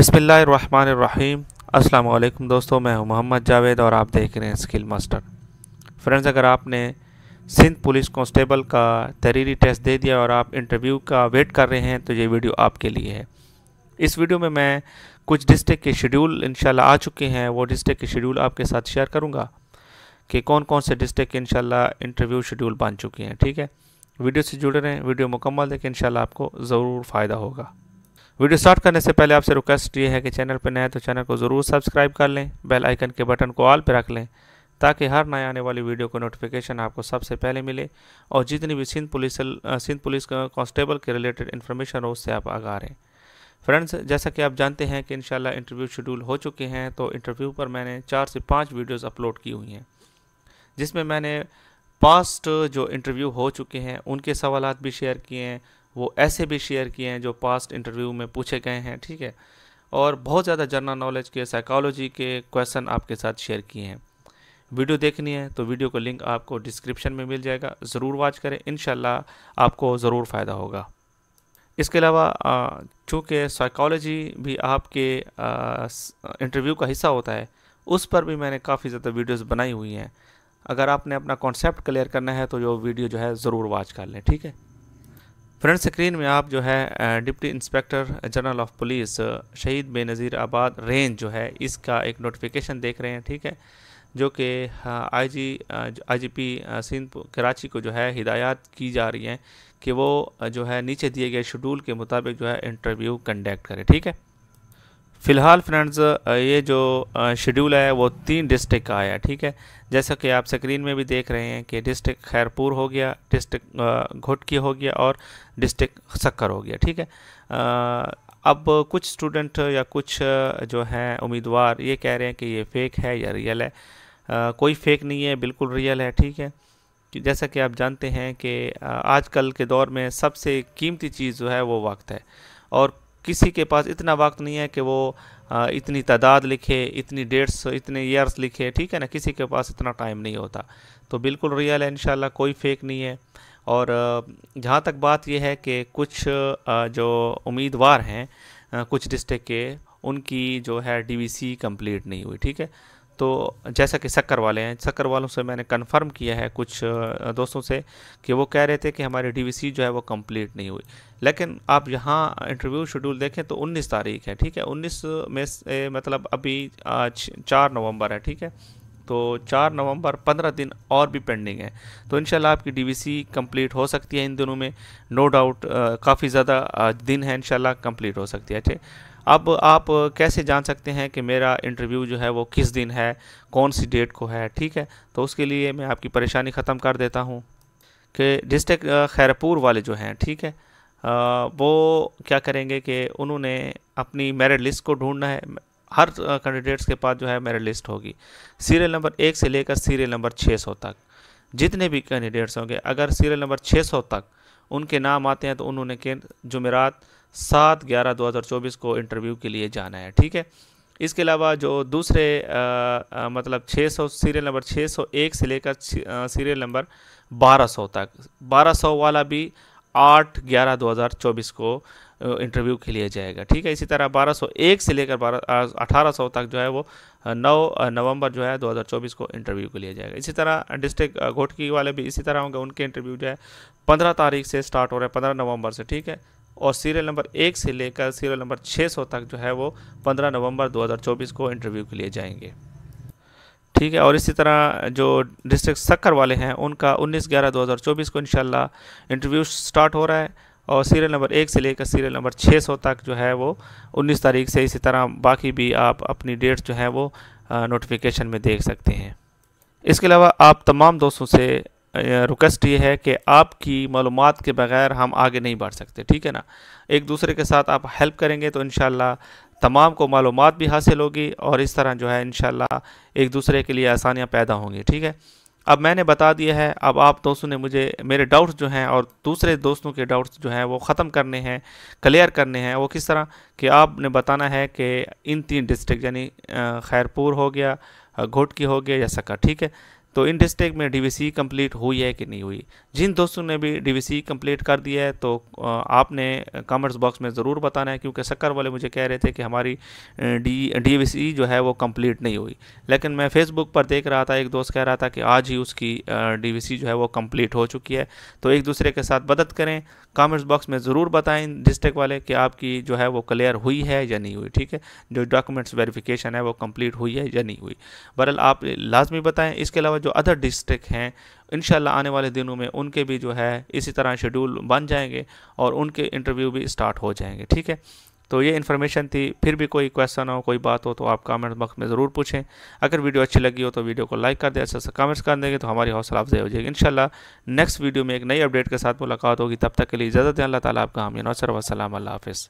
बसमीम अल्लाम दोस्तों मैं हूं मोहम्मद जावेद और आप देख रहे हैं स्किल मास्टर फ्रेंड्स अगर आपने सिंध पुलिस कांस्टेबल का तहरीरी टेस्ट दे दिया और आप इंटरव्यू का वेट कर रहे हैं तो ये वीडियो आपके लिए है इस वीडियो में मैं कुछ डिस्ट्रिक्ट के शेड्यूल इनशाला आ चुके हैं वो डिस्ट्रिक्ट के शेड्यूल आपके साथ शेयर करूँगा कि कौन कौन से डिस्ट्रिक्ट इनशाला इंटरव्यू शेड्यूल बन चुके हैं ठीक है वीडियो से जुड़े रहें वीडियो मुकम्मल देखें इन आपको ज़रूर फ़ायदा होगा वीडियो स्टार्ट करने से पहले आपसे रिक्वेस्ट ये है कि चैनल पर नए तो चैनल को ज़रूर सब्सक्राइब कर लें बेल आइकन के बटन को ऑल पर रख लें ताकि हर नए आने वाली वीडियो को नोटिफिकेशन आपको सबसे पहले मिले और जितनी भी Sindh police Sindh police constable के रिलेटेड इन्फॉर्मेशन हो उससे आप आगा रहें फ्रेंड्स जैसा कि आप जानते हैं कि इन इंटरव्यू शेड्यूल हो चुके हैं तो इंटरव्यू पर मैंने चार से पाँच वीडियोज़ अपलोड की हुई हैं जिसमें मैंने पास्ट जो इंटरव्यू हो चुके हैं उनके सवाल भी शेयर किए हैं वो ऐसे भी शेयर किए हैं जो पास्ट इंटरव्यू में पूछे गए हैं ठीक है और बहुत ज़्यादा जनरल नॉलेज के साइकोलॉजी के क्वेश्चन आपके साथ शेयर किए हैं वीडियो देखनी है तो वीडियो का लिंक आपको डिस्क्रिप्शन में मिल जाएगा ज़रूर वॉच करें इन आपको ज़रूर फ़ायदा होगा इसके अलावा चूँकि साइकोलॉजी भी आपके इंटरव्यू का हिस्सा होता है उस पर भी मैंने काफ़ी ज़्यादा वीडियोस बनाई हुई हैं अगर आपने अपना कॉन्सेप्ट क्लियर करना है तो जो वीडियो जो है ज़रूर वॉच कर लें ठीक है फ्रंट स्क्रीन में आप जो है deputy inspector general of police Shaheed Benazir आबाद रेंज जो है इसका एक नोटिफिकेशन देख रहे हैं ठीक है जो कि आईजी आईजीपी सिंध कराची को जो है हिदायत की जा रही हैं कि वो जो है नीचे दिए गए शेड्यूल के मुताबिक जो है इंटरव्यू कंडक्ट करें ठीक है फ़िलहाल फ्रेंड्स ये जो शेड्यूल है वो तीन डिस्ट्रिक्ट का आया ठीक है जैसा कि आप स्क्रीन में भी देख रहे हैं कि डिस्ट्रिक्ट खैरपुर हो गया डिस्ट्रिक्ट घुटकी हो गया और डिस्ट्रिक्ट शक्कर हो गया ठीक है अब कुछ स्टूडेंट या कुछ जो हैं उम्मीदवार ये कह रहे हैं कि ये फेक है या रियल है कोई फेक नहीं है बिल्कुल रियल है ठीक है जैसा कि आप जानते हैं कि आजकल के दौर में सबसे कीमती चीज़ जो है वो वक्त है और किसी के पास इतना वक्त नहीं है कि वो इतनी तादाद लिखे इतनी डेट्स इतने ईयर्स लिखे ठीक है ना किसी के पास इतना टाइम नहीं होता तो बिल्कुल रियल है इन कोई फेक नहीं है और जहाँ तक बात यह है कि कुछ जो उम्मीदवार हैं कुछ डिस्ट्रिक्ट के उनकी जो है डीवीसी कंप्लीट नहीं हुई ठीक है तो जैसा कि शक्कर वाले हैं शक्कर वालों से मैंने कंफर्म किया है कुछ दोस्तों से कि वो कह रहे थे कि हमारी डीवीसी जो है वो कंप्लीट नहीं हुई लेकिन आप यहाँ इंटरव्यू शेड्यूल देखें तो 19 तारीख है ठीक है 19 में से मतलब अभी आज 4 नवंबर है ठीक है तो चार नवंबर पंद्रह दिन और भी पेंडिंग है तो इन आपकी डीवीसी कंप्लीट हो सकती है इन दिनों में नो डाउट काफ़ी ज़्यादा दिन है इन कंप्लीट हो सकती है ठीक अब आप कैसे जान सकते हैं कि मेरा इंटरव्यू जो है वो किस दिन है कौन सी डेट को है ठीक है तो उसके लिए मैं आपकी परेशानी ख़त्म कर देता हूँ कि डिस्ट्रिक्ट खैरपुर वाले जो हैं ठीक है आ, वो क्या करेंगे कि उन्होंने अपनी मेरिट लिस्ट को ढूंढना है हर कैंडिडेट्स के पास जो है मेरिट लिस्ट होगी सीरियल नंबर एक से लेकर सीरियल नंबर 600 तक जितने भी कैंडिडेट्स होंगे अगर सीरियल नंबर 600 तक उनके नाम आते हैं तो उन्होंने के जुमेरात सात ग्यारह दो हज़ार चौबीस को इंटरव्यू के लिए जाना है ठीक है इसके अलावा जो दूसरे आ, आ, मतलब 600 सीरियल नंबर 601 से लेकर सीरियल नंबर 1200 तक 1200 वाला भी 8 ग्यारह 2024 को इंटरव्यू के लिए जाएगा ठीक है इसी तरह 1201 से लेकर बारह अठारह तक जो है वो 9 नवंबर जो है 2024 को इंटरव्यू के लिए जाएगा इसी तरह डिस्ट्रिक्ट घोटकी वाले भी इसी तरह होंगे उनके इंटरव्यू जो है पंद्रह तारीख से स्टार्ट हो रहे हैं पंद्रह नवंबर से ठीक है और सीरियल नंबर एक से लेकर सीरियल नंबर 600 तक जो है वो 15 नवंबर 2024 को इंटरव्यू के लिए जाएंगे ठीक है और इसी तरह जो डिस्ट्रिक्ट सक्कर वाले हैं उनका 19 ग्यारह 2024 को इनशाला इंटरव्यू स्टार्ट हो रहा है और सीरियल नंबर एक से लेकर सीरियल नंबर 600 तक जो है वो 19 तारीख से इसी तरह बाकी भी आप अपनी डेट्स जो हैं वो नोटिफिकेशन में देख सकते हैं इसके अलावा आप तमाम दोस्तों से रिक्वेस्ट ये है कि आपकी मालूम के बगैर हम आगे नहीं बढ़ सकते ठीक है ना एक दूसरे के साथ आप हेल्प करेंगे तो इन तमाम को मालूम भी हासिल होगी और इस तरह जो है इन एक दूसरे के लिए आसानियाँ पैदा होंगी ठीक है अब मैंने बता दिया है अब आप दोस्तों ने मुझे मेरे डाउट्स जो हैं और दूसरे दोस्तों के डाउट्स जो हैं वो ख़त्म करने हैं क्लियर करने हैं वो किस तरह कि आपने बताना है कि इन तीन डिस्ट्रिक्ट यानी खैरपुर हो गया घोटकी हो गया या सका ठीक है तो इन डिस्ट्रिक्ट में डीवीसी कंप्लीट हुई है कि नहीं हुई जिन दोस्तों ने भी डीवीसी कंप्लीट कर दिया है तो आपने कमेंट्स बॉक्स में ज़रूर बताना है क्योंकि शक्कर वाले मुझे कह रहे थे कि हमारी डी डीवीसी जो है वो कंप्लीट नहीं हुई लेकिन मैं फेसबुक पर देख रहा था एक दोस्त कह रहा था कि आज ही उसकी डीवीसी जो है वो कम्प्लीट हो चुकी है तो एक दूसरे के साथ मदद करें कमेंट्स बॉक्स में ज़रूर बताएं डिस्ट्रिक्ट वाले कि आपकी जो है वो क्लियर हुई है या नहीं हुई ठीक है जो डॉक्यूमेंट्स वेरिफिकेशन है वो कम्प्लीट हुई है या नहीं हुई बरल आप लाजमी बताएं इसके अलावा जो अदर डिस्ट्रिक्ट हैं इन आने वाले दिनों में उनके भी जो है इसी तरह शेड्यूल बन जाएंगे और उनके इंटरव्यू भी स्टार्ट हो जाएंगे ठीक है तो ये इन्फॉर्मेशन थी फिर भी कोई क्वेश्चन हो कोई बात हो तो आप कमेंट बॉक्स में ज़रूर पूछें अगर वीडियो अच्छी लगी हो तो वीडियो को लाइक कर दें अच्छा से कमेंट्स कर देंगे तो हमारी हौसला अफजाई हो जाएगी इनशाला नेक्स्ट वीडियो में एक नई अपडेट के साथ मुलाकात होगी तब तक के लिए इजाज़त है अल्लाह ताली आपका हमीन और सर वसलम अल्लाह हाफिज़